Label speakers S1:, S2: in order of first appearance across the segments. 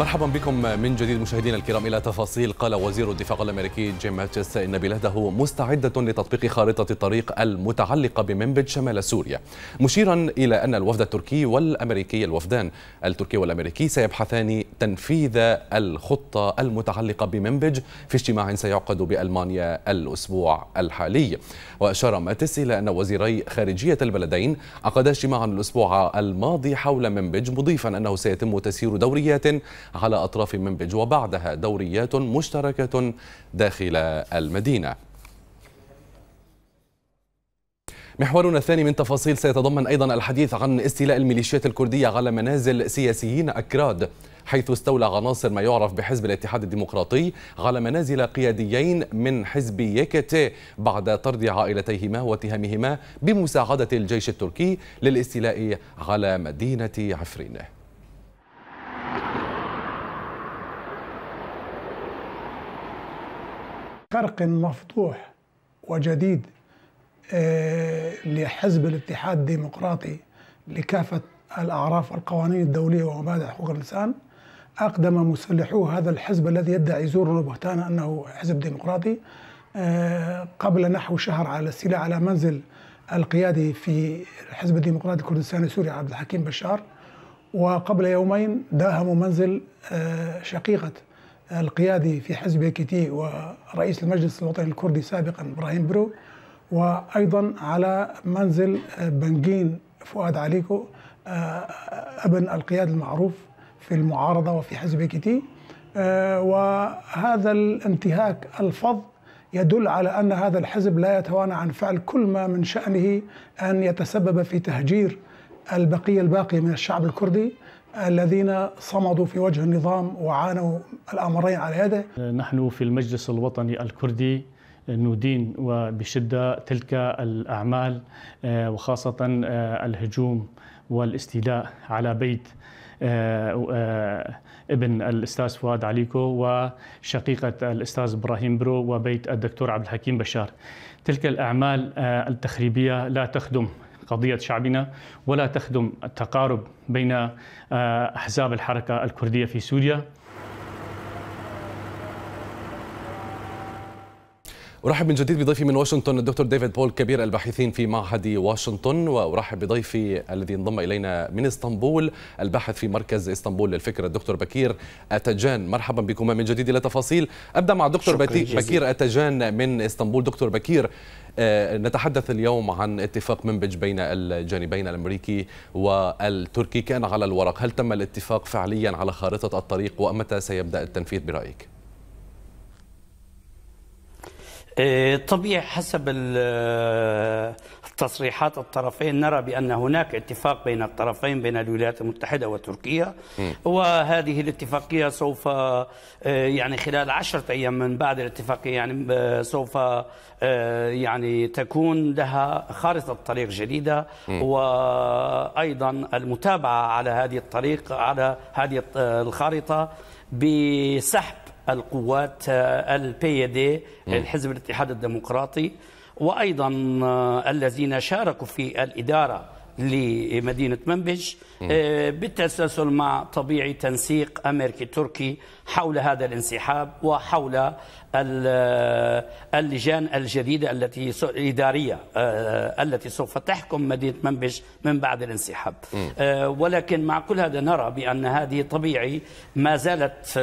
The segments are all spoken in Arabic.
S1: مرحبا بكم من جديد مشاهدينا الكرام الى تفاصيل قال وزير الدفاع الامريكي جيم ماتشس ان بلاده مستعده لتطبيق خارطه الطريق المتعلقه بمنبج شمال سوريا مشيرا الى ان الوفد التركي والامريكي الوفدان التركي والامريكي سيبحثان تنفيذ الخطه المتعلقه بمنبج في اجتماع سيعقد بالمانيا الاسبوع الحالي واشار ماتس الى ان وزيري خارجيه البلدين عقدا اجتماعا الاسبوع الماضي حول منبج مضيفا انه سيتم تسيير دوريات على أطراف منبج وبعدها دوريات مشتركة داخل المدينة محورنا الثاني من تفاصيل سيتضمن أيضا الحديث عن استيلاء الميليشيات الكردية على منازل سياسيين أكراد حيث استولى عناصر ما يعرف بحزب الاتحاد الديمقراطي على منازل قياديين من حزب يكتي بعد طرد عائلتيهما واتهامهما بمساعدة الجيش التركي للاستيلاء على مدينة عفرين
S2: خرق مفتوح وجديد آه، لحزب الاتحاد الديمقراطي لكافة الأعراف والقوانين الدولية ومبادئ حقوق الإنسان أقدم مسلحو هذا الحزب الذي يدعي زور وبهتان أنه حزب ديمقراطي آه، قبل نحو شهر على الاستيلاء على منزل القيادي في الحزب الديمقراطي الكردستاني السوري عبد الحكيم بشار وقبل يومين داهموا منزل آه، شقيقة القيادي في حزب كيتي ورئيس المجلس الوطني الكردي سابقا إبراهيم برو وأيضا على منزل بنجين فؤاد عليكو آه، ابن القيادي المعروف في المعارضة وفي حزب كيتي آه، وهذا الانتهاك الفظ يدل على ان هذا الحزب لا يتوانى عن فعل كل ما من شانه ان يتسبب في تهجير البقيه الباقيه من الشعب الكردي الذين صمدوا في وجه النظام وعانوا الامرين على يده
S3: نحن في المجلس الوطني الكردي ندين وبشده تلك الاعمال آه، وخاصه آه، الهجوم والاستيلاء على بيت آه، ابن الاستاذ فؤاد عليكو وشقيقه الاستاذ ابراهيم برو وبيت الدكتور عبد الحكيم بشار تلك الاعمال التخريبيه لا تخدم قضية شعبنا ولا تخدم التقارب
S1: بين آه، أحزاب الحركة الكردية في سوريا ارحب من جديد بضيفي من واشنطن الدكتور ديفيد بول كبير الباحثين في معهد واشنطن وارحب بضيفي الذي انضم الينا من اسطنبول الباحث في مركز اسطنبول للفكر الدكتور بكير اتجان مرحبا بكما من جديد الى تفاصيل ابدا مع الدكتور بكير اتجان من اسطنبول دكتور بكير آه، نتحدث اليوم عن اتفاق منبج بين الجانبين الامريكي والتركي كان على الورق هل تم الاتفاق فعليا على خارطه الطريق ومتى سيبدا التنفيذ برايك إيه، طبيعي حسب
S3: آه، تصريحات الطرفين نرى بأن هناك اتفاق بين الطرفين بين الولايات المتحدة وتركيا وهذه الاتفاقية سوف آه، يعني خلال عشرة أيام من بعد الاتفاقية يعني آه، سوف يعني تكون لها خارطة طريق جديدة وأيضا المتابعة على هذه الطريق على هذه الخارطة بسحب القوات آه، البي دي الحزب الاتحاد الديمقراطي وايضا آه، الذين شاركوا في الاداره لمدينة منبج آه، بالتسلسل مع طبيعي تنسيق أمريكي تركي حول هذا الانسحاب وحول آه، اللجان الجديدة التي الإدارية آه، التي سوف تحكم مدينة منبج من بعد الانسحاب ولكن مع كل هذا نرى بأن هذه طبيعي ما زالت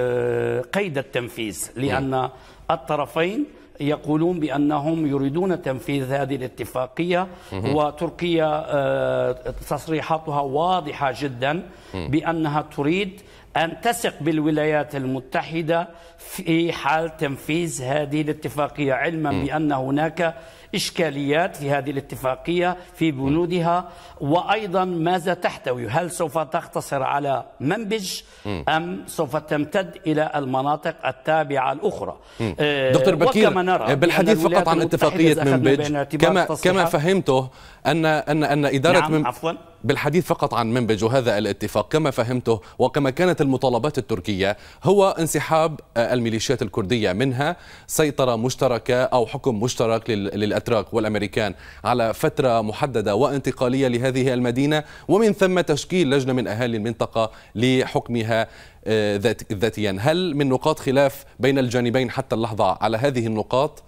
S3: قيد التنفيذ لأن الطرفين يقولون بأنهم يريدون تنفيذ هذه الاتفاقية وتركيا آه، تصريحاتها واضحة جدا بأنها تريد أن تثق بالولايات المتحدة في حال تنفيذ هذه الاتفاقية علما بأن هناك إشكاليات في هذه الاتفاقية في بنودها وأيضا ماذا تحتوي هل سوف تقتصر على منبج أم سوف تمتد إلى المناطق التابعة الأخرى آه، دكتور بكير وكما نرى آه، بالحديث فقط عن اتفاقية منبج
S1: كما, كما فهمته أن, أن, أن إدارة نعم منبج عفوا بالحديث فقط عن منبج وهذا الاتفاق كما فهمته وكما كانت المطالبات التركية هو انسحاب آه، الميليشيات الكردية منها سيطرة مشتركة أو حكم مشترك لل... الأتراك والأمريكان على فترة محددة وانتقالية لهذه المدينة ومن ثم تشكيل لجنة من أهالي المنطقة لحكمها آه، ذاتيا هل من نقاط خلاف بين الجانبين حتى اللحظة على هذه النقاط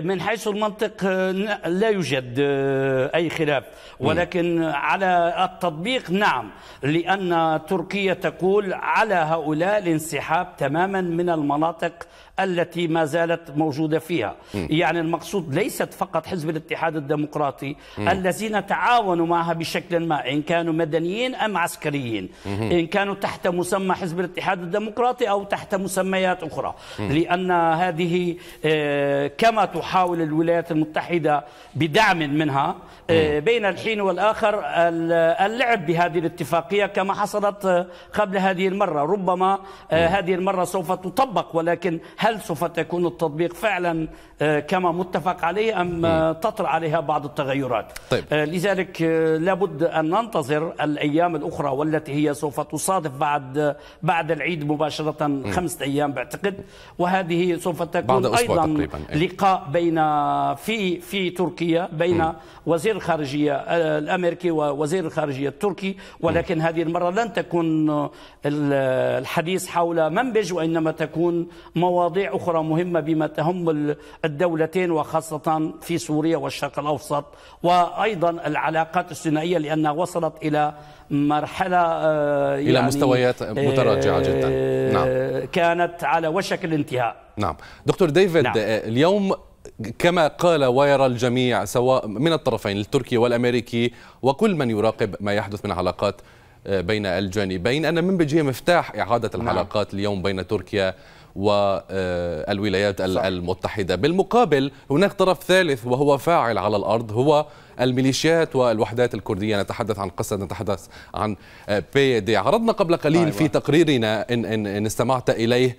S3: من حيث المنطق آه، لا يوجد آه، أي خلاف ولكن على التطبيق نعم لأن تركيا تقول على هؤلاء الانسحاب تماما من المناطق التي ما زالت موجودة فيها يعني المقصود ليست فقط حزب الاتحاد الديمقراطي الذين تعاونوا معها بشكل ما إن كانوا مدنيين أم عسكريين إن كانوا تحت مسمى حزب الاتحاد الديمقراطي أو تحت مسميات أخرى لأن هذه آه، كما تحاول الولايات المتحدة بدعم منها آه، بين الحين والآخر اللعب بهذه الاتفاقية كما حصلت آه، قبل هذه المرة ربما آه، هذه المرة سوف تطبق ولكن هل سوف تكون التطبيق فعلا كما متفق عليه أم تطرأ عليها بعض التغيرات طيب. لذلك لابد أن ننتظر الأيام الأخرى والتي هي سوف تصادف بعد بعد العيد مباشرة خمسة أيام بعتقد وهذه سوف تكون أيضا تقريبا. إيه. لقاء بين في في تركيا بين وزير الخارجيه آه، الامريكي ووزير الخارجيه التركي ولكن هذه المره لن تكون الحديث حول منبج وانما تكون مواضيع اخرى مهمه بما تهم الدولتين وخاصه في سوريا والشرق الاوسط وايضا العلاقات الثنائيه لانها وصلت الى مرحله آه، يعني الى مستويات آه، متراجعه جدا نعم كانت على وشك الانتهاء
S1: نعم دكتور ديفيد نعم. آه، اليوم كما قال ويرى الجميع سواء من الطرفين التركي والامريكي وكل من يراقب ما يحدث من علاقات بين الجانبين ان منبجيه مفتاح اعاده العلاقات نعم. اليوم بين تركيا والولايات صح. المتحده بالمقابل هناك طرف ثالث وهو فاعل على الارض هو الميليشيات والوحدات الكردية نتحدث عن قصة نتحدث عن آه، بي دي عرضنا قبل قليل أيوة. في تقريرنا إن, إن, إن استمعت إليه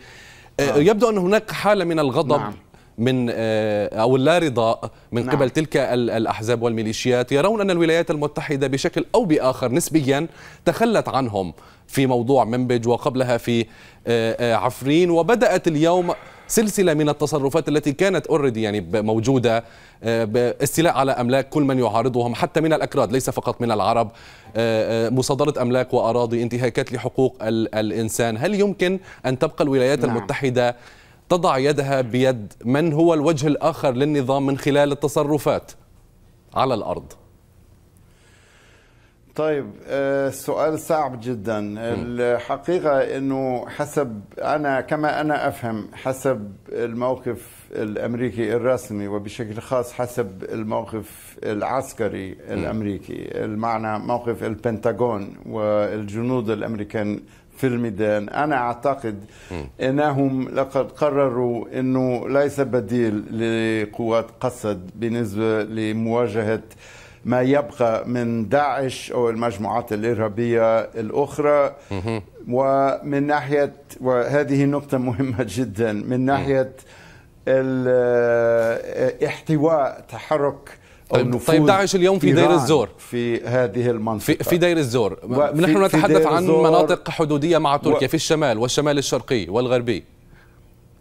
S1: آه. نعم. يبدو أن هناك حالة من الغضب نعم. من آه، او اللا رضاء من نعم. قبل تلك الاحزاب والميليشيات يرون ان الولايات المتحده بشكل او باخر نسبيا تخلت عنهم في موضوع منبج وقبلها في آه، عفرين وبدات اليوم سلسله من التصرفات التي كانت اوريدي يعني موجوده آه، استيلاء على املاك كل من يعارضهم حتى من الاكراد ليس فقط من العرب آه، آه، مصادره املاك واراضي انتهاكات لحقوق الانسان هل يمكن ان تبقى الولايات نعم. المتحده تضع يدها بيد من هو الوجه الاخر للنظام من خلال التصرفات على الارض
S4: طيب السؤال آه، صعب جدا الحقيقة أنه حسب أنا كما أنا أفهم حسب الموقف الأمريكي الرسمي وبشكل خاص حسب الموقف العسكري الأمريكي المعنى موقف البنتاغون والجنود الأمريكان في الميدان أنا أعتقد أنهم لقد قرروا أنه ليس بديل لقوات قسد بالنسبة لمواجهة ما يبقى من داعش أو المجموعات الإرهابية الأخرى ومن ناحية وهذه نقطة مهمة جدا من ناحية آه، احتواء تحرك طيب, طيب داعش اليوم في دير الزور
S1: في هذه المنطقة في, في دير الزور نحن نتحدث عن مناطق حدودية مع تركيا و... في الشمال والشمال الشرقي والغربي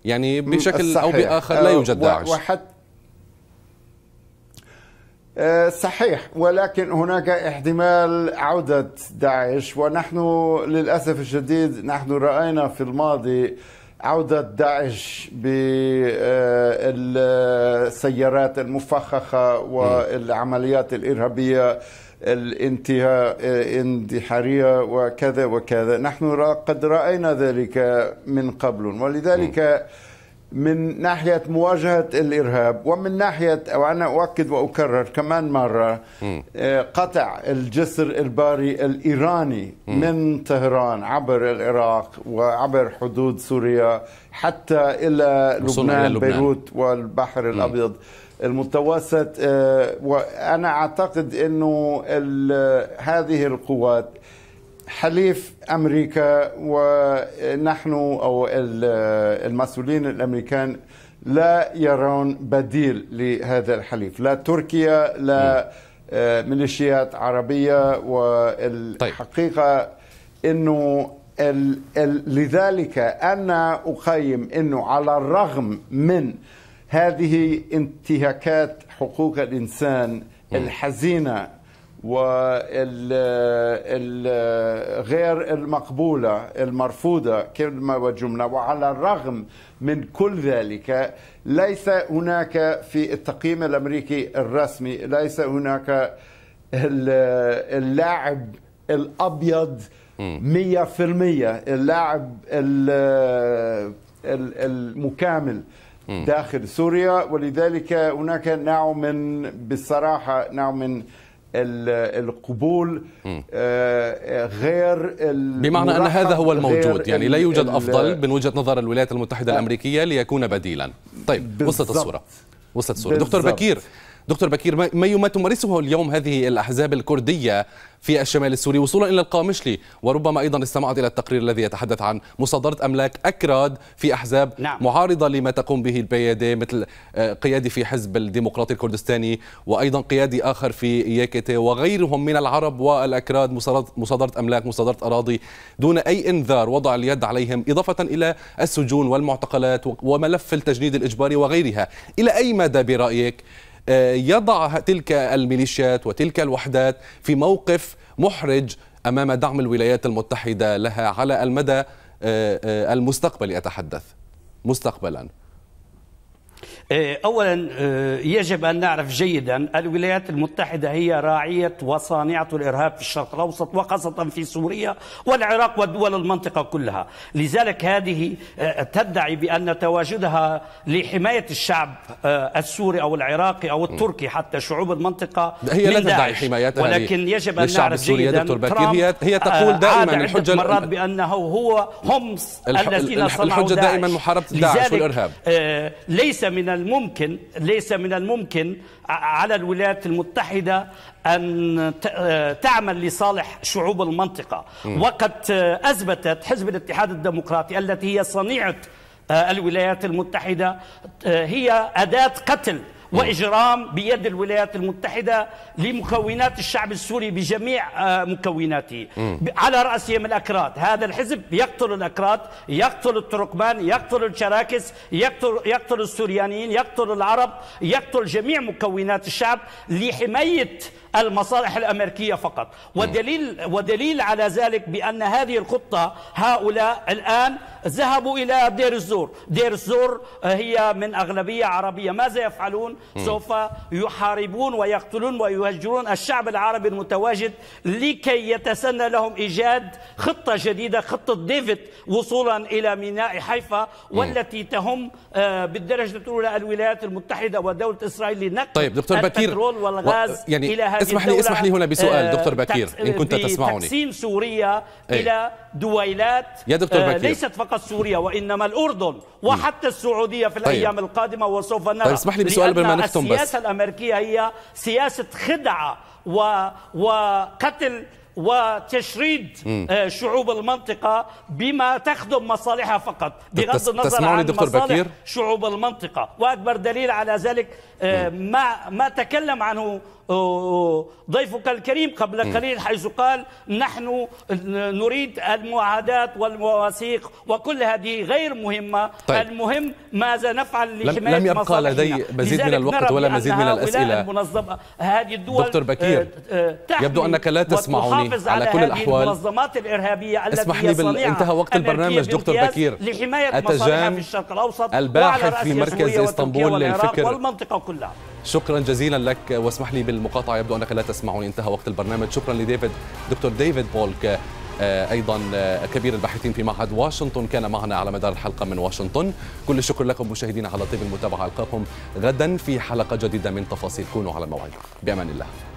S1: يعني بشكل أو بآخر لا آه، يوجد داعش وحتى
S4: آه، صحيح ولكن هناك احتمال عودة داعش ونحن للأسف الشديد نحن رأينا في الماضي عودة داعش بالسيارات آه، المفخخة والعمليات الإرهابية الانتهاء آه، اندحارية وكذا وكذا نحن قد رأينا ذلك من قبل ولذلك م. من ناحية مواجهة الإرهاب ومن ناحية وأنا أؤكد وأكرر كمان مرة آه، قطع الجسر الباري الإيراني من طهران عبر العراق وعبر حدود سوريا حتى إلى لبنان بيروت والبحر الأبيض المتوسط آه، وأنا أعتقد أنه هذه القوات حليف امريكا ونحن او المسؤولين الامريكان لا يرون بديل لهذا الحليف لا تركيا لا آه، ميليشيات عربيه والحقيقه انه ال ال لذلك انا اقيم انه على الرغم من هذه انتهاكات حقوق الانسان الحزينه والغير المقبولة المرفوضة كما وجملة وعلى الرغم من كل ذلك ليس هناك في التقييم الأمريكي الرسمي ليس هناك اللاعب الأبيض مية في المية اللاعب المكامل داخل سوريا ولذلك هناك نوع من بصراحة نوع من القبول آه، غير بمعنى ان هذا هو الموجود يعني لا يوجد افضل
S1: من وجهه نظر الولايات المتحده الامريكيه ليكون بديلا طيب وصلت الصوره وصلت الصوره دكتور بكير دكتور بكير ما ما تمارسه اليوم هذه الأحزاب الكردية في الشمال السوري وصولا إلى القامشلي وربما أيضا استمعت إلى التقرير الذي يتحدث عن مصادرة أملاك أكراد في أحزاب نعم. معارضة لما تقوم به البيادة مثل آه، قيادي في حزب الديمقراطي الكردستاني وأيضا قيادي آخر في ياكتي وغيرهم من العرب والأكراد مصادرة أملاك مصادرة أراضي دون أي إنذار وضع اليد عليهم إضافة إلى السجون والمعتقلات وملف التجنيد الإجباري وغيرها إلى أي مدى برأيك آه، يضع تلك الميليشيات وتلك الوحدات في موقف محرج امام دعم الولايات المتحده لها على المدى آه، آه، المستقبلي اتحدث مستقبلا
S3: آه، اولا آه، يجب ان نعرف جيدا الولايات المتحده هي راعيه وصانعه الارهاب في الشرق الاوسط وخاصه في سوريا والعراق ودول المنطقه كلها، لذلك هذه آه، تدعي بان تواجدها لحمايه الشعب السوري او العراقي او التركي حتى شعوب المنطقه هي لا تدعي حمايتها ولكن يجب ان نعرف جيدا هي هي تقول دائما الحجه مرات بانه هو هم الذين صنعوا الحجه دائما محاربه داعش والارهاب ليس من الممكن ليس من الممكن على الولايات المتحدة أن آه، تعمل لصالح شعوب المنطقة وقد آه، أثبتت حزب الاتحاد الديمقراطي التي هي صنيعة آه، الولايات المتحدة هي أداة قتل واجرام بيد الولايات المتحده لمكونات الشعب السوري بجميع آه، مكوناته على راسهم الاكراد هذا الحزب يقتل الاكراد يقتل التركمان يقتل الشراكس يقتل يقتل السوريانيين يقتل العرب يقتل جميع مكونات الشعب لحمايه المصالح الأمريكية فقط ودليل, ودليل على ذلك بأن هذه الخطة هؤلاء الآن ذهبوا إلى دير الزور دير الزور آه، هي من أغلبية عربية ماذا يفعلون؟ سوف يحاربون ويقتلون ويهجرون الشعب العربي المتواجد لكي يتسنى لهم إيجاد خطة جديدة خطة ديفيد وصولا إلى ميناء حيفا والتي تهم آه، بالدرجة الأولى الولايات المتحدة ودولة إسرائيل لنقل طيب دكتور البترول والغاز يعني إلى هذه اسمح لي اسمح لي هنا بسؤال آه، دكتور بكير ان كنت تسمعني تقسيم سوريا أي. الى دويلات يا دكتور آه، بكير ليست فقط سوريا وانما الاردن وحتى السعوديه في الايام طيب. القادمه وسوف نرى طيب اسمح لي بسؤال قبل ما نختم بس السياسه الامريكيه هي سياسه خدعه و... وقتل وتشريد مم. آه، شعوب المنطقة بما تخدم مصالحها فقط بغض النظر عن دكتور مصالح بكير؟ شعوب المنطقة وأكبر دليل على ذلك ما, ما تكلم عنه ضيفك الكريم قبل قليل حيث قال نحن نريد المعادات والمواثيق وكل هذه غير مهمة طيب. المهم ماذا نفعل لحماية لم يبقى لدي مزيد من الوقت ولا مزيد من الأسئلة المنظمة هذه الدول دكتور بكير آه، آه، يبدو أنك لا تسمعني على, على كل الأحوال المنظمات الإرهابية التي اسمح لي بال... انتهى وقت البرنامج دكتور بكير لحماية مصالحها في الشرق الأوسط الباحث في مركز اسطنبول للفكر والمنطقة كلها
S1: شكرا جزيلا لك واسمح لي بالمقاطعه يبدو انك لا تسمعني انتهى وقت البرنامج شكرا لديفيد دكتور ديفيد بولك آه، ايضا آه، كبير الباحثين في معهد واشنطن كان معنا على مدار الحلقه من واشنطن كل الشكر لكم مشاهدينا على طيب المتابعه القاكم غدا في حلقه جديده من تفاصيل كونوا على الموعد بامان الله